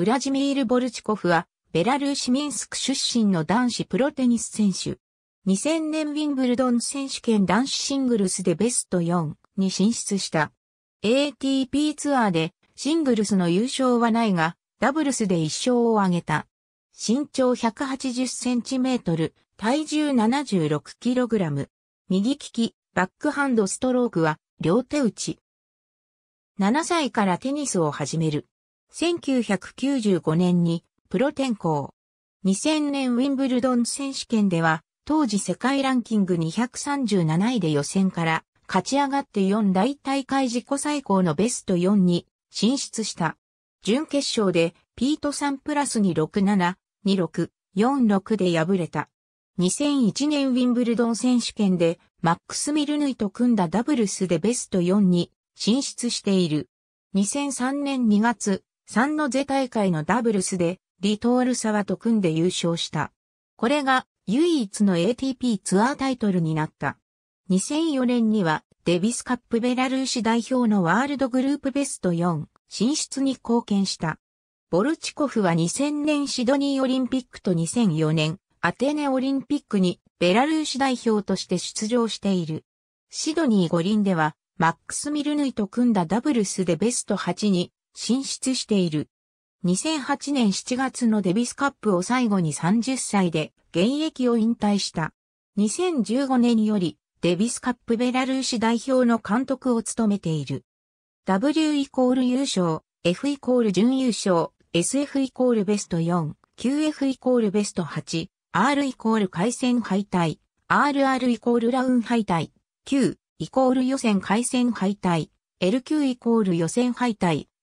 ウラジミール・ボルチコフは、ベラルーシ・ミンスク出身の男子プロテニス選手。2000年ウィンブルドン選手権男子シングルスでベスト4に進出した。ATP ツアーでシングルスの優勝はないが、ダブルスで1勝を挙げた。身長180センチメートル、体重76キログラム。右利き、バックハンドストロークは両手打ち。7歳からテニスを始める。1995年にプロ転向。2000年ウィンブルドン選手権では、当時世界ランキング237位で予選から勝ち上がって4大大会自己最高のベスト4に進出した。準決勝でピート3プラスに67、26、46で敗れた。2001年ウィンブルドン選手権でマックス・ミルヌイと組んだダブルスでベスト4に進出している。2003年2月、三のゼ大会のダブルスで、リトール沢と組んで優勝した。これが唯一の ATP ツアータイトルになった。2004年にはデビスカップベラルーシ代表のワールドグループベスト4進出に貢献した。ボルチコフは2000年シドニーオリンピックと2004年アテネオリンピックにベラルーシ代表として出場している。シドニー五輪ではマックス・ミルヌイと組んだダブルスでベスト8に進出している。2008年7月のデビスカップを最後に30歳で現役を引退した。2015年よりデビスカップベラルーシ代表の監督を務めている。W イコール優勝、F イコール準優勝、SF イコールベスト4、QF イコールベスト8、R イコール回戦敗退、RR イコールラウン敗退、Q イコール予選回戦敗退、LQ イコール予選敗退、